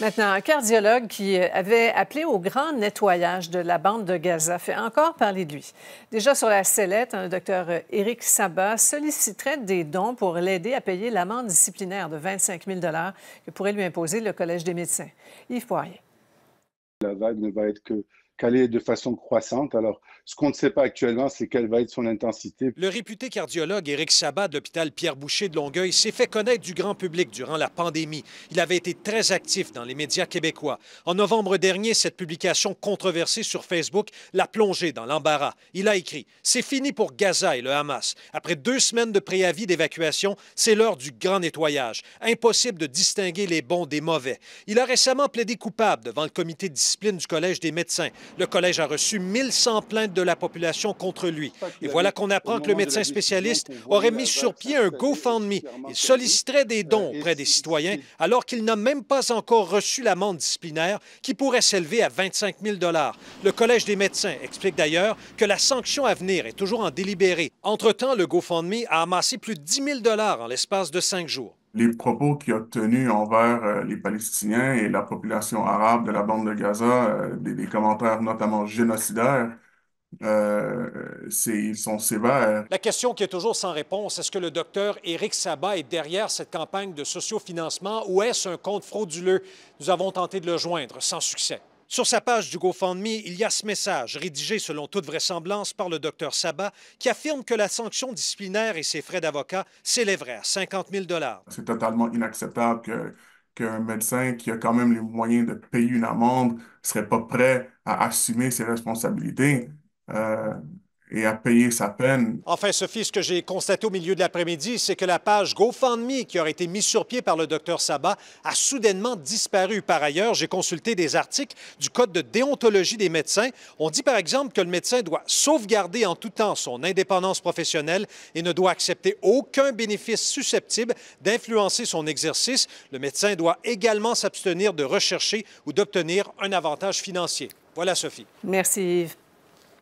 Maintenant, un cardiologue qui euh, avait appelé au grand nettoyage de la bande de Gaza fait encore parler de lui. Déjà sur la sellette, le docteur euh, Éric Sabat solliciterait des dons pour l'aider à payer l'amende disciplinaire de 25 000 que pourrait lui imposer le Collège des médecins. Yves Poirier. La vague ne va être que de façon croissante. Alors, ce qu'on ne sait pas actuellement, c'est quelle va être son intensité. Le réputé cardiologue Éric Sabat de l'hôpital Pierre-Boucher de Longueuil s'est fait connaître du grand public durant la pandémie. Il avait été très actif dans les médias québécois. En novembre dernier, cette publication controversée sur Facebook l'a plongé dans l'embarras. Il a écrit « C'est fini pour Gaza et le Hamas. Après deux semaines de préavis d'évacuation, c'est l'heure du grand nettoyage. Impossible de distinguer les bons des mauvais. » Il a récemment plaidé coupable devant le comité de discipline du Collège des médecins le collège a reçu 1100 plaintes de la population contre lui. Et voilà qu'on apprend que le médecin spécialiste aurait mis sur pied un GoFundMe. Il solliciterait des dons euh, auprès des citoyens alors qu'il n'a même pas encore reçu l'amende disciplinaire qui pourrait s'élever à 25 000 Le collège des médecins explique d'ailleurs que la sanction à venir est toujours en délibéré. Entre-temps, le GoFundMe a amassé plus de 10 000 en l'espace de cinq jours les propos qu'il a tenus envers euh, les Palestiniens et la population arabe de la bande de Gaza, euh, des, commentaires notamment génocidaires, euh, ils sont sévères. La question qui est toujours sans réponse, est-ce que le docteur Éric Sabat est derrière cette campagne de sociofinancement ou est-ce un compte frauduleux? Nous avons tenté de le joindre sans succès. Sur sa page du GoFundMe, il y a ce message, rédigé selon toute vraisemblance par le docteur Sabat, qui affirme que la sanction disciplinaire et ses frais d'avocat s'élèveraient à 50 000 C'est totalement inacceptable que qu'un médecin qui a quand même les moyens de payer une amende ne serait pas prêt à assumer ses responsabilités. Euh, et à payer sa peine. Enfin, Sophie, ce que j'ai constaté au milieu de l'après-midi, c'est que la page GoFundMe, qui aurait été mise sur pied par le docteur Sabat, a soudainement disparu. Par ailleurs, j'ai consulté des articles du Code de déontologie des médecins. On dit, par exemple, que le médecin doit sauvegarder en tout temps son indépendance professionnelle et ne doit accepter aucun bénéfice susceptible d'influencer son exercice. Le médecin doit également s'abstenir de rechercher ou d'obtenir un avantage financier. Voilà, Sophie. Merci.